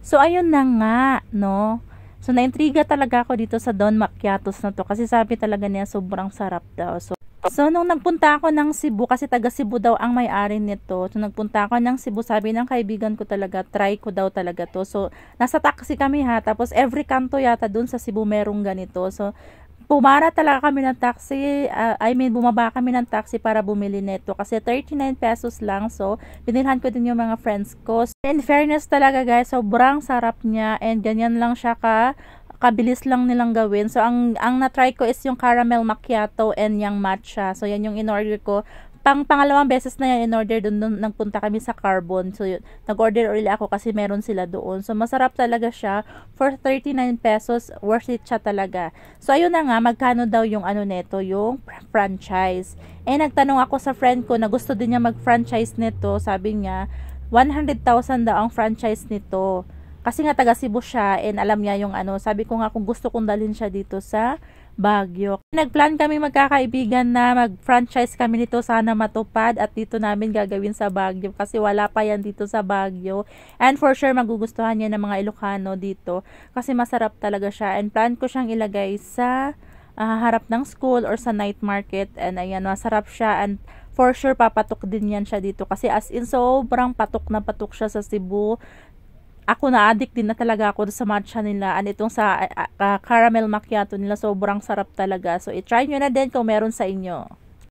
So, ayun na nga, no? So, naintriga talaga ako dito sa Don Macchiatos na to kasi sabi talaga niya sobrang sarap daw. So, So, nung nagpunta ako ng Cebu, kasi taga Cebu daw ang may-ari nito. So, nagpunta ako ng Cebu, sabi ng kaibigan ko talaga, try ko daw talaga to. So, nasa taxi kami ha, tapos every kanto yata dun sa Cebu merong ganito. So, Pumara talaga kami ng taxi, uh, I mean bumaba kami ng taxi para bumili neto kasi 39 pesos lang. So, binilhan ko din yung mga friends ko. In fairness talaga guys, sobrang sarap niya and ganyan lang siya ka kabilis lang nilang gawin. So, ang, ang na-try ko is yung caramel macchiato and yung matcha. So, yan yung in-order ko pang pangalawang beses na yan in order dun, dun nang punta kami sa Carbon. So yun, nag-order ulit ako kasi meron sila doon. So masarap talaga siya for 39 pesos, worth it siya talaga. So ayun na nga magkano daw yung ano neto, yung franchise. Eh nagtanong ako sa friend ko na gusto din niya mag-franchise nito. Sabi niya 100,000 daw ang franchise nito. Kasi nga taga Cebu siya and alam niya yung ano. Sabi ko nga kung gusto kong dalhin siya dito sa Baguio. Nagplan kami magkakaibigan na mag-franchise kami nito sana matupad at dito namin gagawin sa Baguio kasi wala pa yan dito sa Baguio. And for sure magugustuhan niya ng mga Ilocano dito kasi masarap talaga siya and plan ko siyang ilagay sa uh, harap ng school or sa night market and ayan masarap siya and for sure papatok din yan siya dito kasi as in sobrang patok na patok siya sa Cebu ako na addict din na talaga ako sa matcha nila and itong sa uh, uh, caramel macchiato nila sobrang sarap talaga so i-try nyo na din kung meron sa inyo